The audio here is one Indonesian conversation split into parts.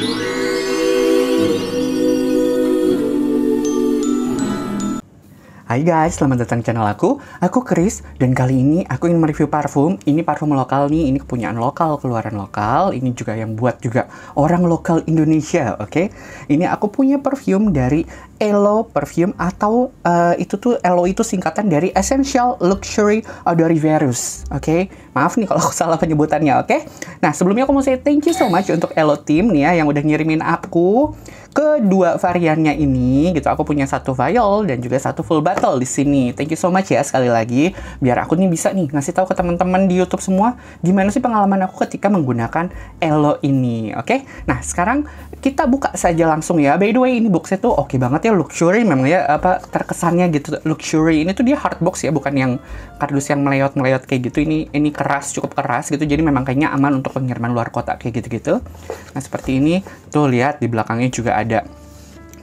Música Hai guys, selamat datang di channel aku. Aku Chris, dan kali ini aku ingin mereview parfum. Ini parfum lokal nih, ini kepunyaan lokal, keluaran lokal. Ini juga yang buat juga orang lokal Indonesia, oke? Okay? Ini aku punya parfum dari Elo Perfume atau uh, itu tuh Elo itu singkatan dari Essential Luxury Odoriferous, oke? Okay? Maaf nih kalau aku salah penyebutannya, oke? Okay? Nah, sebelumnya aku mau say thank you so much untuk Elo Team nih ya yang udah ngirimin aku kedua variannya ini gitu aku punya satu vial dan juga satu full bottle di sini thank you so much ya sekali lagi biar aku nih bisa nih ngasih tahu ke teman-teman di YouTube semua gimana sih pengalaman aku ketika menggunakan Elo ini oke okay? nah sekarang kita buka saja langsung ya by the way ini boxnya tuh oke okay banget ya luxury memang ya apa terkesannya gitu luxury ini tuh dia hard box ya bukan yang kardus yang meleot meleot kayak gitu ini ini keras cukup keras gitu jadi memang kayaknya aman untuk pengiriman luar kota kayak gitu gitu nah seperti ini itu lihat di belakangnya juga ada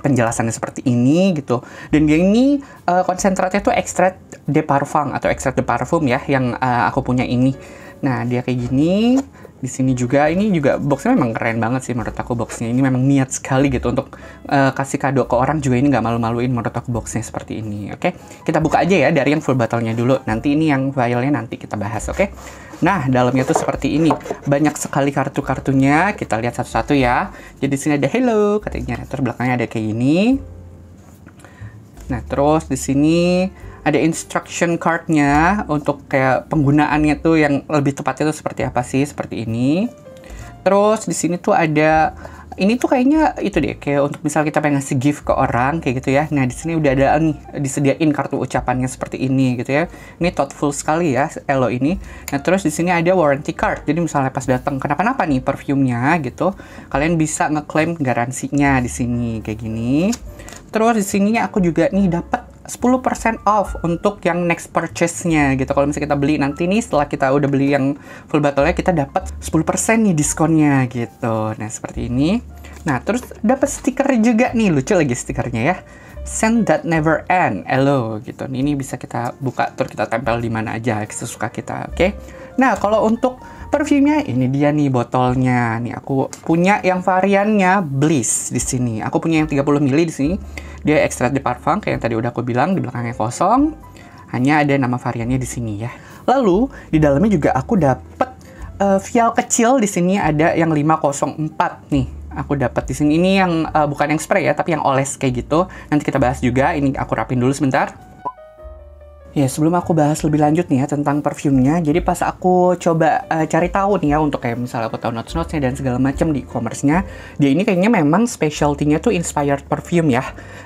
penjelasannya seperti ini gitu. Dan dia ini uh, konsentratnya tuh ekstrak de parfum atau ekstrak de parfum ya yang uh, aku punya ini. Nah, dia kayak gini. Di sini juga ini juga boxnya memang keren banget sih menurut aku boxnya ini memang niat sekali gitu untuk uh, kasih kado ke orang juga ini nggak malu-maluin menurut aku boxnya seperti ini oke okay? kita buka aja ya dari yang full battle-nya dulu nanti ini yang filenya nanti kita bahas oke okay? Nah, dalamnya tuh seperti ini. Banyak sekali kartu-kartunya. Kita lihat satu-satu ya. Jadi sini ada hello katanya. Terus belakangnya ada kayak gini. Nah, terus di sini ada instruction card-nya untuk kayak penggunaannya tuh yang lebih tepatnya tuh seperti apa sih seperti ini terus di sini tuh ada ini tuh kayaknya itu deh kayak untuk misal kita pengen ngasih gift ke orang kayak gitu ya nah di sini udah ada nih disediain kartu ucapannya seperti ini gitu ya ini thoughtful sekali ya Elo ini nah terus di sini ada warranty card jadi misalnya pas datang kenapa-napa nih perfumnya gitu kalian bisa ngeklaim garansinya di sini kayak gini terus di sini aku juga nih dapat 10% off untuk yang next purchase-nya gitu. Kalau misalnya kita beli nanti nih setelah kita udah beli yang full bottle-nya kita dapat 10% nih diskonnya gitu. Nah, seperti ini. Nah, terus dapat stiker juga nih. Lucu lagi stikernya ya. Send that never end. Hello gitu. Ini bisa kita buka terus kita tempel di mana aja sesuka kita, oke? Okay? Nah, kalau untuk Perfumenya ini dia nih botolnya. Nih aku punya yang variannya Bliss di sini. Aku punya yang 30 ml di sini. Dia ekstrak di parfum kayak yang tadi udah aku bilang di belakangnya kosong. Hanya ada nama variannya di sini ya. Lalu di dalamnya juga aku dapat uh, eh, vial kecil di sini ada yang 504 nih aku dapat di sini. Ini yang uh, bukan yang spray ya, tapi yang oles kayak gitu. Nanti kita bahas juga. Ini aku rapin dulu sebentar. Ya, sebelum aku bahas lebih lanjut nih ya tentang perfume-nya, jadi pas aku coba uh, cari tahu nih ya untuk kayak misalnya aku tahu notes notesnya dan segala macam di e-commerce-nya, dia ini kayaknya memang specialty-nya tuh inspired perfume ya.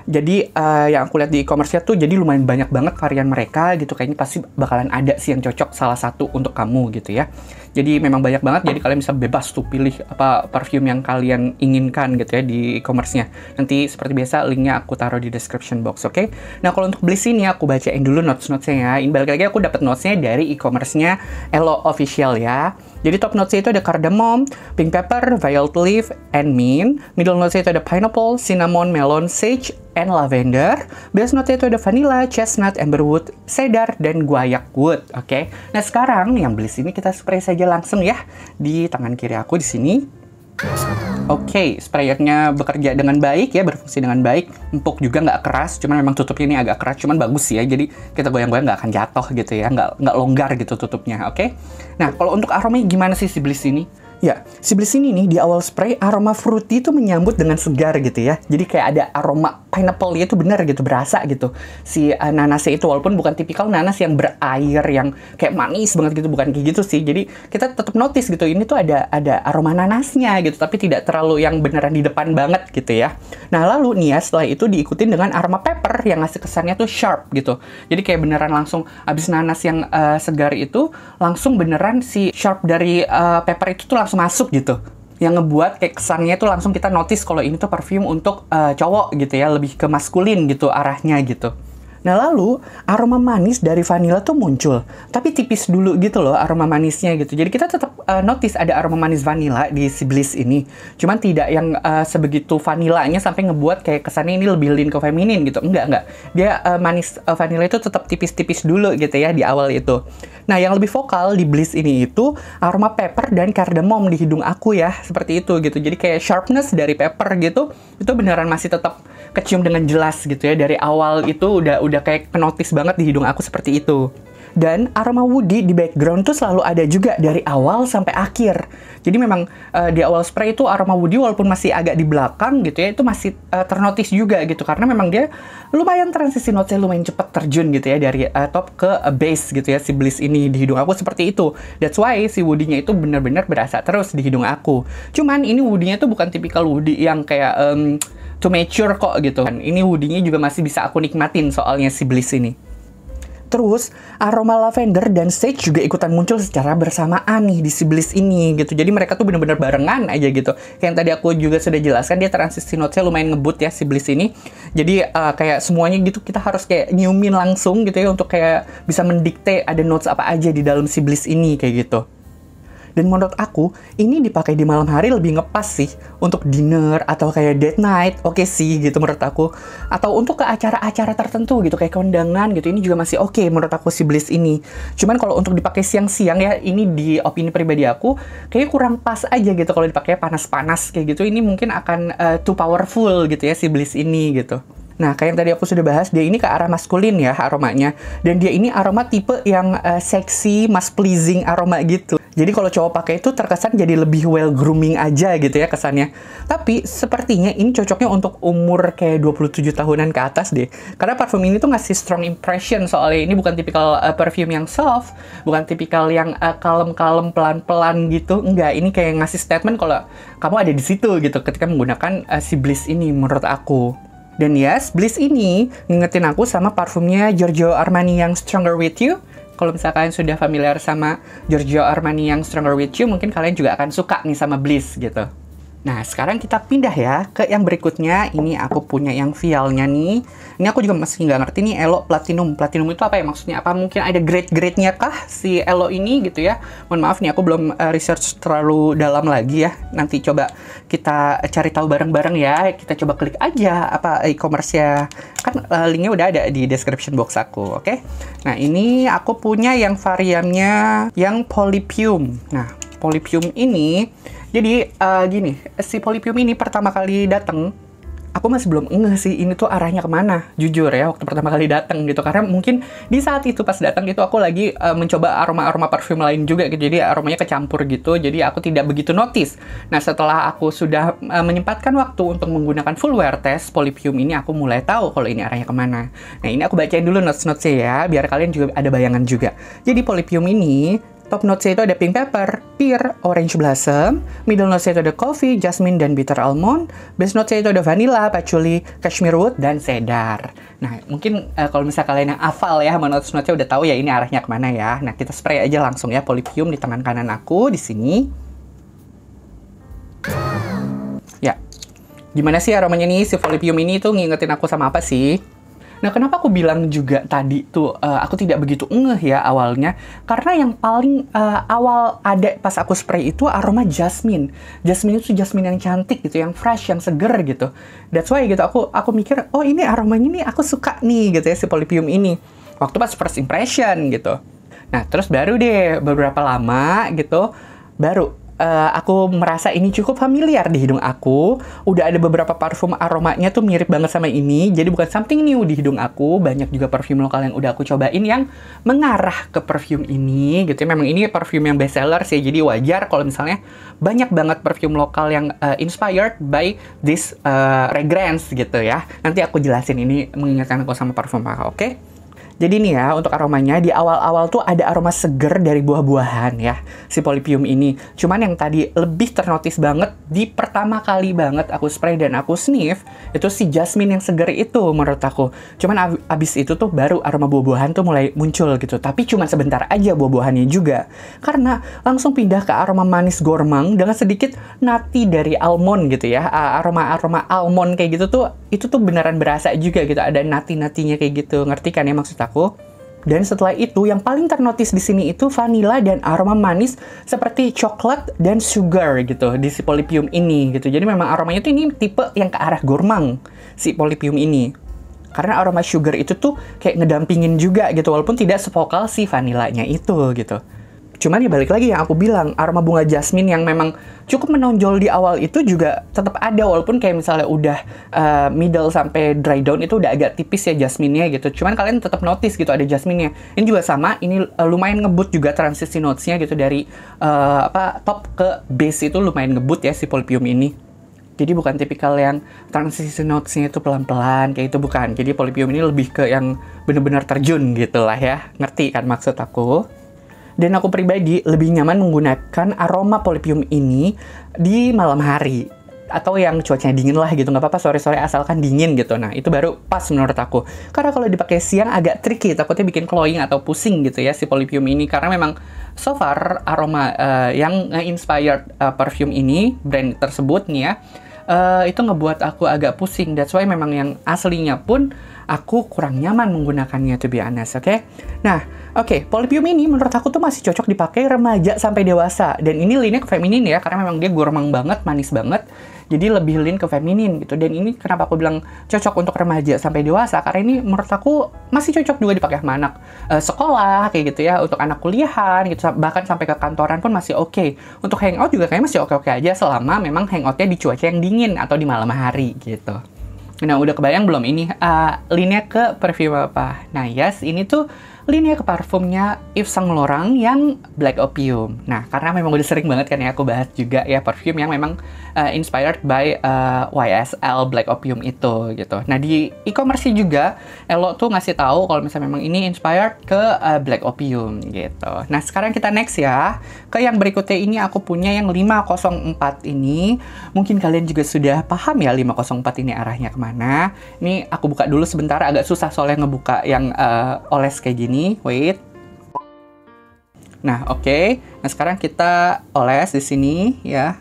Jadi uh, yang aku lihat di e-commerce-nya tuh jadi lumayan banyak banget varian mereka gitu, kayaknya pasti bakalan ada sih yang cocok salah satu untuk kamu gitu ya. Jadi memang banyak banget jadi kalian bisa bebas tuh pilih apa parfum yang kalian inginkan gitu ya di e-commerce-nya. Nanti seperti biasa linknya aku taruh di description box, oke? Okay? Nah, kalau untuk beli sini aku bacain dulu notes-notesnya ya. Ini balik lagi aku dapat notesnya dari e-commerce-nya Elo Official ya. Jadi top notes itu ada cardamom, pink pepper, violet leaf, and mint. Middle notes itu ada pineapple, cinnamon, melon, sage, and lavender. Base note itu ada vanilla, chestnut, amberwood, cedar, dan guayak wood. Oke. Okay? Nah sekarang yang beli sini kita spray saja langsung ya di tangan kiri aku di sini. Oke, okay, sprayernya bekerja dengan baik ya, berfungsi dengan baik. Empuk juga nggak keras, cuman memang tutupnya ini agak keras, cuman bagus ya. Jadi kita goyang-goyang nggak akan jatuh gitu ya, nggak nggak longgar gitu tutupnya. Oke. Okay? Nah, kalau untuk aroma gimana sih si Bliss ini? Ya, si Bliss ini nih di awal spray aroma fruity itu menyambut dengan segar gitu ya. Jadi kayak ada aroma pineapple dia itu benar gitu berasa gitu si uh, nanasnya itu walaupun bukan tipikal nanas yang berair yang kayak manis banget gitu bukan kayak gitu sih jadi kita tetap notice gitu ini tuh ada ada aroma nanasnya gitu tapi tidak terlalu yang beneran di depan banget gitu ya nah lalu nih ya setelah itu diikutin dengan aroma pepper yang ngasih kesannya tuh sharp gitu jadi kayak beneran langsung abis nanas yang uh, segar itu langsung beneran si sharp dari uh, pepper itu tuh langsung masuk gitu yang ngebuat kayak kesannya tuh langsung kita notice kalau ini tuh perfume untuk uh, cowok gitu ya lebih ke maskulin gitu arahnya gitu Nah lalu aroma manis dari vanila tuh muncul, tapi tipis dulu gitu loh aroma manisnya gitu. Jadi kita tetap uh, notice ada aroma manis vanila di si Bliss ini, cuman tidak yang uh, sebegitu vanilanya sampai ngebuat kayak kesannya ini lebih lean ke feminin gitu. Enggak enggak, dia uh, manis uh, vanila itu tetap tipis-tipis dulu gitu ya di awal itu. Nah yang lebih vokal di Bliss ini itu aroma pepper dan cardamom di hidung aku ya seperti itu gitu. Jadi kayak sharpness dari pepper gitu itu beneran masih tetap kecium dengan jelas gitu ya dari awal itu udah udah udah kayak kenotis banget di hidung aku seperti itu. Dan aroma woody di background tuh selalu ada juga dari awal sampai akhir. Jadi memang uh, di awal spray itu aroma woody walaupun masih agak di belakang gitu ya, itu masih uh, ternotis juga gitu karena memang dia lumayan transisi notesnya lumayan cepat terjun gitu ya dari uh, top ke base gitu ya si bliss ini di hidung aku seperti itu. That's why si woody-nya itu benar-benar berasa terus di hidung aku. Cuman ini woody-nya tuh bukan tipikal woody yang kayak um, to mature kok gitu kan. Ini woodinya juga masih bisa aku nikmatin soalnya si Bliss ini. Terus aroma lavender dan sage juga ikutan muncul secara bersamaan nih di si Bliss ini gitu. Jadi mereka tuh bener-bener barengan aja gitu. Kayak yang tadi aku juga sudah jelaskan dia transisi notes lumayan ngebut ya si Bliss ini. Jadi uh, kayak semuanya gitu kita harus kayak nyiumin langsung gitu ya untuk kayak bisa mendikte ada notes apa aja di dalam si Bliss ini kayak gitu. Dan menurut aku, ini dipakai di malam hari lebih ngepas sih untuk dinner atau kayak date night, oke okay sih gitu menurut aku. Atau untuk ke acara-acara tertentu gitu kayak kondangan gitu, ini juga masih oke okay menurut aku si Bliss ini. Cuman kalau untuk dipakai siang-siang ya ini di opini pribadi aku kayak kurang pas aja gitu kalau dipakai panas-panas kayak gitu ini mungkin akan uh, too powerful gitu ya si Bliss ini gitu. Nah, kayak yang tadi aku sudah bahas, dia ini ke arah maskulin ya aromanya. Dan dia ini aroma tipe yang uh, seksi, mas pleasing aroma gitu. Jadi kalau cowok pakai itu terkesan jadi lebih well grooming aja gitu ya kesannya. Tapi sepertinya ini cocoknya untuk umur kayak 27 tahunan ke atas deh. Karena parfum ini tuh ngasih strong impression soalnya ini bukan tipikal uh, perfume yang soft, bukan tipikal yang uh, kalem-kalem pelan-pelan gitu. Enggak, ini kayak ngasih statement kalau kamu ada di situ gitu ketika menggunakan uh, si bliss ini menurut aku. Dan yes, Bliss ini ngingetin aku sama parfumnya Giorgio Armani yang Stronger With You. Kalau misalkan sudah familiar sama Giorgio Armani yang Stronger With You, mungkin kalian juga akan suka nih sama Bliss gitu. Nah, sekarang kita pindah ya ke yang berikutnya. Ini aku punya yang vialnya nih. Ini aku juga masih nggak ngerti nih Elo Platinum. Platinum itu apa ya maksudnya? Apa mungkin ada grade-grade-nya kah si Elo ini gitu ya? Mohon maaf nih aku belum uh, research terlalu dalam lagi ya. Nanti coba kita cari tahu bareng-bareng ya. Kita coba klik aja apa e-commerce-nya. Kan uh, linknya udah ada di description box aku, oke? Okay? Nah, ini aku punya yang variannya yang Polypium. Nah, Polypium ini, jadi uh, gini, si Polypium ini pertama kali datang, aku masih belum nge sih ini tuh arahnya kemana, jujur ya waktu pertama kali datang gitu, karena mungkin di saat itu pas datang gitu aku lagi uh, mencoba aroma-aroma parfum lain juga, gitu. jadi aromanya kecampur gitu, jadi aku tidak begitu notice. Nah setelah aku sudah uh, menyempatkan waktu untuk menggunakan full wear test Polypium ini, aku mulai tahu kalau ini arahnya kemana. Nah ini aku bacain dulu notes-notesnya ya, biar kalian juga ada bayangan juga. Jadi Polypium ini Top notes itu ada pink pepper, pear, orange blossom. Middle notes itu ada coffee, jasmine, dan bitter almond. Base notes itu ada vanilla, patchouli, cashmere wood, dan cedar. Nah, mungkin uh, kalau misalnya kalian yang hafal ya sama notes-notesnya udah tahu ya ini arahnya kemana ya. Nah, kita spray aja langsung ya polypium di tangan kanan aku di sini. Ya. Gimana sih aromanya nih si polypium ini tuh ngingetin aku sama apa sih? Nah, kenapa aku bilang juga tadi tuh uh, aku tidak begitu ngeh ya awalnya karena yang paling uh, awal ada pas aku spray itu aroma jasmine. Jasmine itu jasmine yang cantik gitu, yang fresh, yang seger gitu. That's why gitu aku aku mikir, "Oh, ini aromanya nih aku suka nih" gitu ya si Polypium ini. Waktu pas first impression gitu. Nah, terus baru deh beberapa lama gitu baru Eh, aku merasa ini cukup familiar di hidung aku. Udah ada beberapa parfum aromanya tuh mirip banget sama ini. Jadi bukan something new di hidung aku. Banyak juga parfum lokal yang udah aku cobain yang mengarah ke parfum ini gitu. Ya. Memang ini parfum yang best seller sih. Jadi wajar kalau misalnya banyak banget parfum lokal yang uh, inspired by this uh, fragrance gitu ya. Nanti aku jelasin ini mengingatkan aku sama parfum apa, oke? Okay? Jadi nih ya, untuk aromanya di awal-awal tuh ada aroma seger dari buah-buahan ya, si polypium ini. Cuman yang tadi lebih ternotis banget di pertama kali banget aku spray dan aku sniff, itu si jasmine yang seger itu menurut aku. Cuman abis itu tuh baru aroma buah-buahan tuh mulai muncul gitu. Tapi cuman sebentar aja buah-buahannya juga. Karena langsung pindah ke aroma manis gormang dengan sedikit nati dari almond gitu ya. Aroma-aroma almond kayak gitu tuh, itu tuh beneran berasa juga gitu. Ada nati-natinya kayak gitu. Ngerti kan ya maksudnya? aku. Dan setelah itu, yang paling ternotis di sini itu vanilla dan aroma manis seperti coklat dan sugar gitu di si polypium ini gitu. Jadi memang aromanya tuh ini tipe yang ke arah gourmand si polypium ini. Karena aroma sugar itu tuh kayak ngedampingin juga gitu walaupun tidak sevokal si vanilanya itu gitu. Cuman ya balik lagi yang aku bilang, aroma bunga jasmine yang memang cukup menonjol di awal itu juga tetap ada walaupun kayak misalnya udah uh, middle sampai dry down itu udah agak tipis ya jasminnya gitu. Cuman kalian tetap notice gitu ada jasminnya. Ini juga sama, ini uh, lumayan ngebut juga transisi notesnya gitu dari uh, apa top ke base itu lumayan ngebut ya si Polypium ini. Jadi bukan tipikal yang transisi notes-nya itu pelan-pelan kayak itu bukan. Jadi Polypium ini lebih ke yang benar-benar terjun gitu lah ya. Ngerti kan maksud aku? Dan aku pribadi lebih nyaman menggunakan aroma polypium ini di malam hari atau yang cuacanya dingin lah gitu nggak apa-apa sore-sore asalkan dingin gitu nah itu baru pas menurut aku karena kalau dipakai siang agak tricky takutnya bikin cloying atau pusing gitu ya si polypium ini karena memang so far aroma uh, yang inspired uh, eh, perfume ini brand tersebut nih ya uh, itu ngebuat aku agak pusing. That's why memang yang aslinya pun aku kurang nyaman menggunakannya to be honest, oke? Okay? Nah, oke, okay, Polypium ini menurut aku tuh masih cocok dipakai remaja sampai dewasa dan ini linnya feminin ya karena memang dia gurmang banget, manis banget jadi lebih lean ke feminin gitu dan ini kenapa aku bilang cocok untuk remaja sampai dewasa karena ini menurut aku masih cocok juga dipakai sama anak uh, sekolah kayak gitu ya untuk anak kuliahan gitu bahkan sampai ke kantoran pun masih oke okay. untuk hangout juga kayaknya masih oke-oke -okay aja selama memang hangoutnya di cuaca yang dingin atau di malam hari gitu Nah, udah kebayang belum ini uh, eh, linnya ke perfume apa? Nah, yes, ini tuh linia ke parfumnya Yves Saint Laurent yang Black Opium. Nah, karena memang udah sering banget kan ya aku bahas juga ya parfum yang memang uh, inspired by uh, eh, YSL Black Opium itu gitu. Nah, di e-commerce juga Elo tuh ngasih tahu kalau misalnya memang ini inspired ke uh, Black Opium gitu. Nah, sekarang kita next ya ke yang berikutnya ini aku punya yang 504 ini. Mungkin kalian juga sudah paham ya 504 ini arahnya kemana. Ini aku buka dulu sebentar agak susah soalnya ngebuka yang uh, oles kayak gini sini. Wait. Nah, oke. Okay. Nah, sekarang kita oles di sini ya.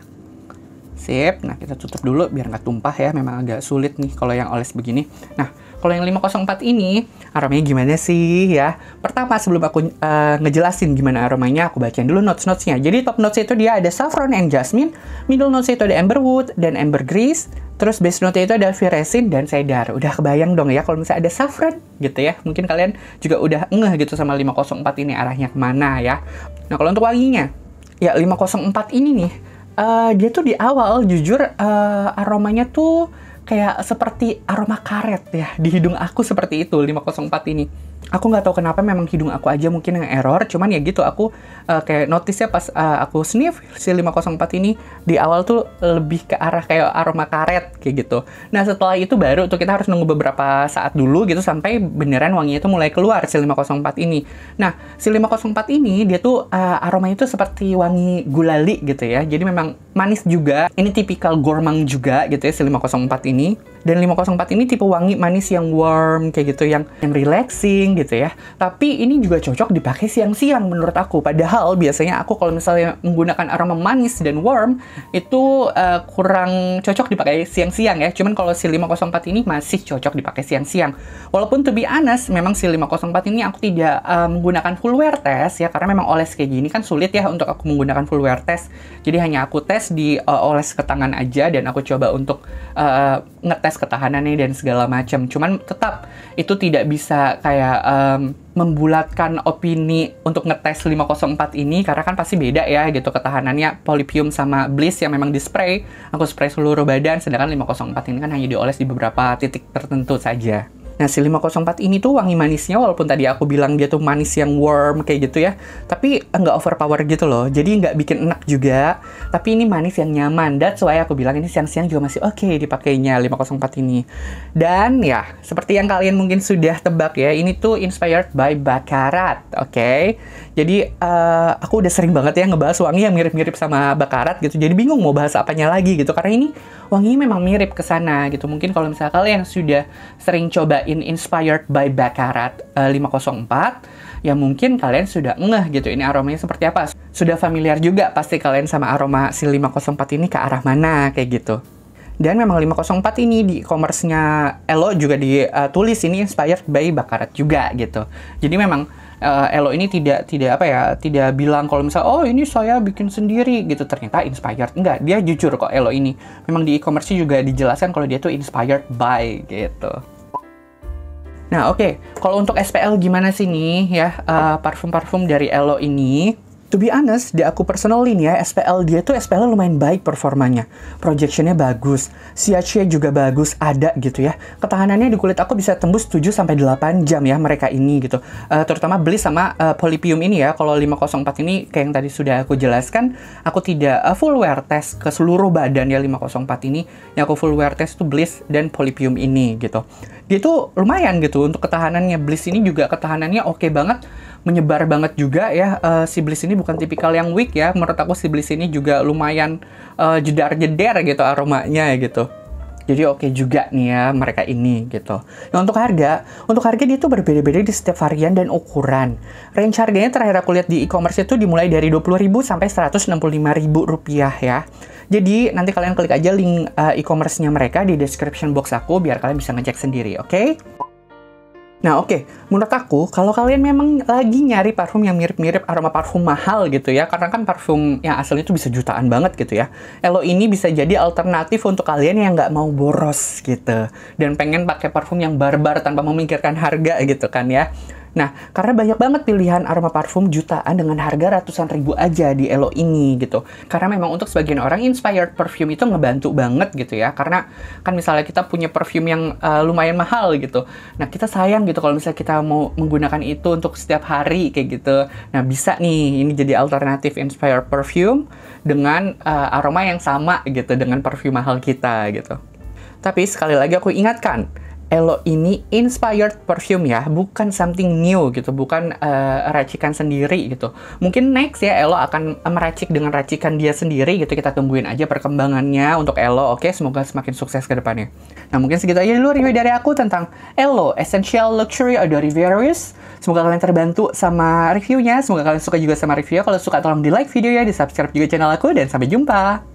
Sip. Nah, kita tutup dulu biar nggak tumpah ya. Memang agak sulit nih kalau yang oles begini. Nah, kalau yang 504 ini aromanya gimana sih ya? Pertama sebelum aku uh, ngejelasin gimana aromanya, aku bacain dulu notes-notesnya. Jadi top notes itu dia ada saffron and jasmine, middle notes itu ada amberwood dan ambergris, terus base note itu ada resin dan cedar. Udah kebayang dong ya kalau misalnya ada saffron gitu ya. Mungkin kalian juga udah ngeh gitu sama 504 ini arahnya kemana ya. Nah kalau untuk wanginya, ya 504 ini nih, uh, dia tuh di awal jujur uh, aromanya tuh kayak seperti aroma karet ya di hidung aku seperti itu 504 ini aku nggak tahu kenapa memang hidung aku aja mungkin yang error cuman ya gitu aku uh, kayak notice ya pas uh, aku sniff si 504 ini di awal tuh lebih ke arah kayak aroma karet kayak gitu nah setelah itu baru tuh kita harus nunggu beberapa saat dulu gitu sampai beneran wanginya itu mulai keluar si 504 ini nah si 504 ini dia tuh uh, aromanya itu seperti wangi gulali gitu ya jadi memang manis juga. Ini tipikal gourmand juga gitu ya si 504 ini. Dan 504 ini tipe wangi manis yang warm kayak gitu yang, yang relaxing gitu ya. Tapi ini juga cocok dipakai siang-siang menurut aku. Padahal biasanya aku kalau misalnya menggunakan aroma manis dan warm itu uh, kurang cocok dipakai siang-siang ya. Cuman kalau si 504 ini masih cocok dipakai siang-siang. Walaupun to be honest memang si 504 ini aku tidak uh, menggunakan full wear test ya karena memang oles kayak gini kan sulit ya untuk aku menggunakan full wear test. Jadi hanya aku tes tes dioles eh, uh, ke tangan aja dan aku coba untuk uh, ngetes ketahanannya dan segala macam. Cuman tetap itu tidak bisa kayak um, membulatkan opini untuk ngetes 504 ini karena kan pasti beda ya gitu ketahanannya polipium sama bliss yang memang dispray. aku spray seluruh badan sedangkan 504 ini kan hanya dioles di beberapa titik tertentu saja. Nah, si 504 ini tuh wangi manisnya walaupun tadi aku bilang dia tuh manis yang warm kayak gitu ya, tapi eh, nggak overpower gitu loh. Jadi nggak bikin enak juga, tapi ini manis yang nyaman. That's why aku bilang ini siang-siang juga masih oke okay dipakainya 504 ini. Dan ya, seperti yang kalian mungkin sudah tebak ya, ini tuh inspired by bakarat oke? Okay? Jadi uh, aku udah sering banget ya ngebahas wangi yang mirip-mirip sama bakarat gitu. Jadi bingung mau bahas apanya lagi gitu. Karena ini wanginya memang mirip ke sana gitu. Mungkin kalau misalnya kalian sudah sering cobain inspired by bakarat uh, eh, 504, ya mungkin kalian sudah ngeh gitu. Ini aromanya seperti apa? Sudah familiar juga pasti kalian sama aroma si 504 ini ke arah mana kayak gitu. Dan memang 504 ini di e-commerce-nya Elo juga ditulis eh, ini inspired by Bakarat juga gitu. Jadi memang uh, Elo ini tidak tidak apa ya tidak bilang kalau misal oh ini saya bikin sendiri gitu ternyata inspired enggak dia jujur kok Elo ini memang di e-commerce juga dijelaskan kalau dia tuh inspired by gitu nah oke okay. kalau untuk SPL gimana sih nih ya uh, eh, parfum parfum dari Elo ini To be honest, di aku personal ini ya, SPL dia tuh SPL lumayan baik performanya. Projectionnya bagus, CHC nya juga bagus, ada gitu ya. Ketahanannya di kulit aku bisa tembus 7-8 jam ya mereka ini gitu. Uh, terutama beli sama uh, Polypium ini ya, kalau 504 ini kayak yang tadi sudah aku jelaskan, aku tidak uh, full wear test ke seluruh badan ya 504 ini. Yang aku full wear test tuh Bliss dan Polypium ini gitu. Dia tuh lumayan gitu untuk ketahanannya. Bliss ini juga ketahanannya oke okay banget menyebar banget juga ya uh, eh, Siblis ini bukan tipikal yang weak ya menurut aku si Siblis ini juga lumayan uh, jedar-jeder gitu aromanya gitu jadi oke okay juga nih ya mereka ini gitu. Nah untuk harga, untuk harga dia tuh berbeda-beda di setiap varian dan ukuran. Range harganya terakhir aku lihat di e-commerce itu dimulai dari 20.000 sampai 165.000 rupiah ya. Jadi nanti kalian klik aja link uh, e-commerce-nya mereka di description box aku biar kalian bisa ngecek sendiri, oke? Okay? Nah oke, okay. menurut aku kalau kalian memang lagi nyari parfum yang mirip-mirip aroma parfum mahal gitu ya, karena kan parfum yang aslinya itu bisa jutaan banget gitu ya. Elo ini bisa jadi alternatif untuk kalian yang nggak mau boros gitu, dan pengen pakai parfum yang barbar tanpa memikirkan harga gitu kan ya. Nah, karena banyak banget pilihan aroma parfum jutaan dengan harga ratusan ribu aja di Elo ini gitu. Karena memang untuk sebagian orang inspired perfume itu ngebantu banget gitu ya. Karena kan misalnya kita punya perfume yang uh, lumayan mahal gitu. Nah, kita sayang gitu kalau misalnya kita mau menggunakan itu untuk setiap hari kayak gitu. Nah, bisa nih ini jadi alternatif inspired perfume dengan uh, aroma yang sama gitu dengan perfume mahal kita gitu. Tapi sekali lagi aku ingatkan, Elo ini inspired perfume ya, bukan something new gitu, bukan uh, racikan sendiri gitu. Mungkin next ya Elo akan meracik dengan racikan dia sendiri gitu. Kita tungguin aja perkembangannya untuk Elo. Oke, semoga semakin sukses ke depannya. Nah, mungkin segitu aja dulu review dari aku tentang Elo Essential Luxury Odori Various. Semoga kalian terbantu sama reviewnya. Semoga kalian suka juga sama reviewnya. Kalau suka tolong di like videonya, di subscribe juga channel aku dan sampai jumpa.